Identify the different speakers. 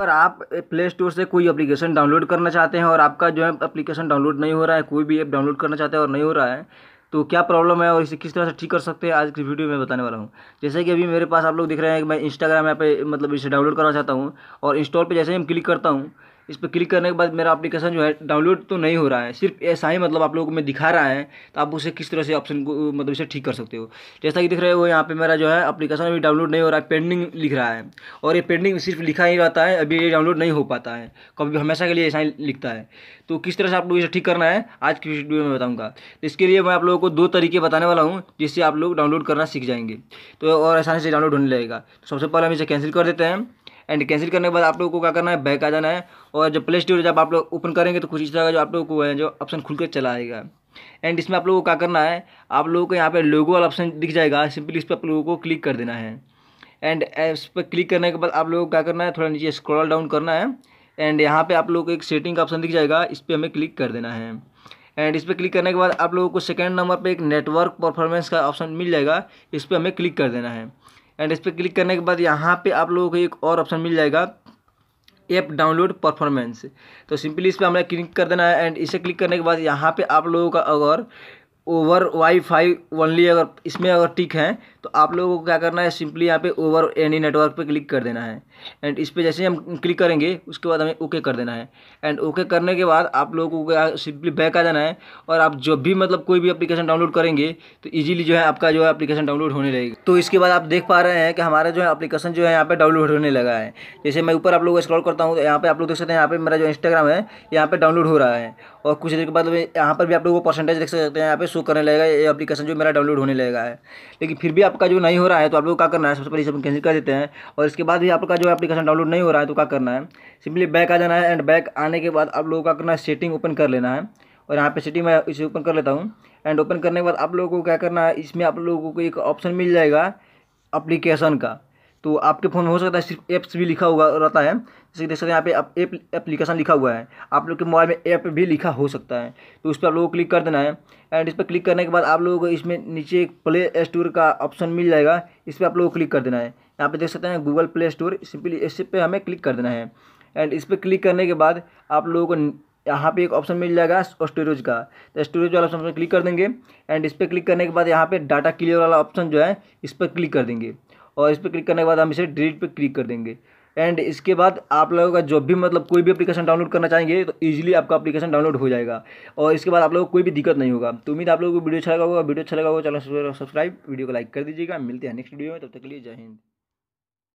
Speaker 1: अगर आप play store से कोई एप्लीकेशन डाउनलोड करना चाहते हैं और आपका जो है एप्लीकेशन डाउनलोड नहीं हो रहा है कोई भी ऐप डाउनलोड करना चाहते हैं और नहीं हो रहा है तो क्या प्रॉब्लम है और इसे किस तरह से ठीक कर सकते हैं आज की वीडियो में बताने वाला हूँ जैसे कि अभी मेरे पास आप लोग दिख रहे हैं कि मैं इंस्टाग्राम ऐप मतलब इसे डाउनलोड करना चाहता हूँ और इंस्टॉल पर जैसे ही हम क्लिक करता हूँ इस पर क्लिक करने के बाद मेरा एप्लीकेशन जो है डाउनलोड तो नहीं हो रहा है सिर्फ ऐसा ही मतलब आप लोगों को मैं दिखा रहा है तो आप उसे किस तरह से ऑप्शन को मतलब इसे ठीक कर सकते हो जैसा कि दिख रहे हो यहाँ पे मेरा जो है एप्लीकेशन अभी डाउनलोड नहीं हो रहा है पेंडिंग लिख रहा है और ये पेंडिंग सिर्फ लिखा ही रहता है अभी ये डाउनलोड नहीं हो पाता है कभी हमेशा के लिए ऐसा ही लिखता है तो किस तरह से आप लोग इसे ठीक करना है आज की वीडियो में बताऊँगा तो इसके लिए मैं आप लोगों को दो तरीके बताने वाला हूँ जिससे आप लोग डाउनलोड करना सीख जाएंगे तो और आसानी से डाउनलोड होने लगेगा तो सबसे पहले हम इसे कैंसिल कर देते हैं एंड कैंसिल करने के बाद आप लोगों को क्या करना है बैक आ जाना है और जब प्ले स्टोर जब आप लोग ओपन करेंगे तो कुछ इस तरह का जो आप लोगों को जो ऑप्शन खुल कर चला आएगा एंड इसमें आप लोगों को क्या करना है आप लोगों को यहाँ पर लोगो वाला ऑप्शन दिख जाएगा सिंपली इस पर आप लोगों को क्लिक कर देना है एंड इस पर क्लिक करने के बाद आप लोगों को क्या करना है थोड़ा नीचे स्क्रॉल डाउन करना है एंड यहाँ पे आप लोगों को एक सेटिंग का ऑप्शन दिख जाएगा इस पर हमें क्लिक कर देना है एंड इस पर क्लिक करने के बाद आप लोगों को सेकेंड नंबर पर एक नेटवर्क परफॉर्मेंस का ऑप्शन मिल जाएगा इस पर हमें क्लिक कर देना है एंड इस पर क्लिक करने के बाद यहाँ पे आप लोगों को एक और ऑप्शन मिल जाएगा ऐप डाउनलोड परफॉर्मेंस तो सिंपली इस पर हमें क्लिक कर देना है एंड इसे क्लिक करने के बाद यहाँ पे आप लोगों का अगर ओवर वाईफाई ओनली अगर इसमें अगर टिक है तो आप लोगों को क्या करना है सिंपली यहाँ पे ओवर एनी नेटवर्क पे क्लिक कर देना है एंड इस पर जैसे हम क्लिक करेंगे उसके बाद हमें ओके कर देना है एंड ओके करने के बाद आप लोगों को सिंपली बैक आ जाना है और आप जब भी मतलब कोई भी अप्लीकेशन डाउनलोड करेंगे तो ईजिली जो है आपका जो है एप्लीकेशन डाउनलोड होने लगेगा तो इसके बाद आप देख पा रहे हैं कि हमारा जो है अप्लीकेशन जो है यहाँ पर डाउनलोड होने लगा है जैसे मैं ऊपर आप लोग स्क्रॉल करता हूँ तो यहाँ पर आप लोग देख सकते हैं यहाँ पर मेरा जो इंस्टाग्राम है यहाँ पर डाउनलोड हो रहा है और कुछ देर के बाद यहाँ पर भी आप लोगों को परसेंटेज देख सकते हैं यहाँ पे शो करने लगेगा ये एप्लीकेशन जो मेरा डाउनलोड होने लगेगा है लेकिन फिर भी आपका जो नहीं हो रहा है तो आप लोग क्या करना है सबसे पहले सब कैंसिल कर देते हैं और इसके बाद भी आपका जो एप्लीकेशन डाउनलोड नहीं हो रहा है तो क्या करना है सिंपली बैक आ जाना है एंड बैक आने के बाद आप लोगों का करना है सेटिंग ओपन कर लेना है और यहाँ पे सिटी मैं इसे ओपन कर लेता हूँ एंड ओपन करने के बाद आप लोगों को क्या करना है इसमें आप लोगों को एक ऑप्शन मिल जाएगा अप्लीकेशन का तो आपके फ़ोन में हो सकता है सिर्फ ऐप्स भी लिखा हुआ रहता है जैसे देख सकते हैं यहाँ पे आप ऐप एप्लीकेशन लिखा हुआ है आप लोग के मोबाइल में ऐप भी लिखा हो सकता है तो उस पर आप लोगों को क्लिक कर देना है एंड इस पर क्लिक करने के बाद आप लोगों को इसमें नीचे एक प्ले स्टोर का ऑप्शन मिल जाएगा इस पर आप लोगों को क्लिक कर देना है यहाँ पर देख सकते हैं गूगल प्ले स्टोर सिंपली इस पर हमें क्लिक कर देना है एंड इस पर क्लिक करने के बाद आप लोगों को यहाँ पे एक ऑप्शन मिल जाएगा स्टोरेज का तो स्टोरेज वाला ऑप्शन पर क्लिक कर देंगे एंड इस पर क्लिक करने के बाद यहाँ पे डाटा क्लियर वाला ऑप्शन जो है इस पर क्लिक कर देंगे और इस पर क्लिक करने के बाद हम इसे डिलीट पर क्लिक कर देंगे एंड इसके बाद आप लोगों का जो भी मतलब कोई भी एप्लीकेशन डाउनलोड करना चाहेंगे तो ईजिली आपका एप्लीकेशन डाउनलोड हो जाएगा और इसके बाद आप लोगों को कोई भी दिक्कत नहीं होगा तो उम्मीद आप लोगों को वीडियो अच्छा लगा होगा वीडियो अच्छा लगा होगा चैनल सब्सक्राइब वीडियो को लाइक कर दीजिएगा मिलते हैं नेक्स्ट वीडियो में तब तक के लिए जय हिंद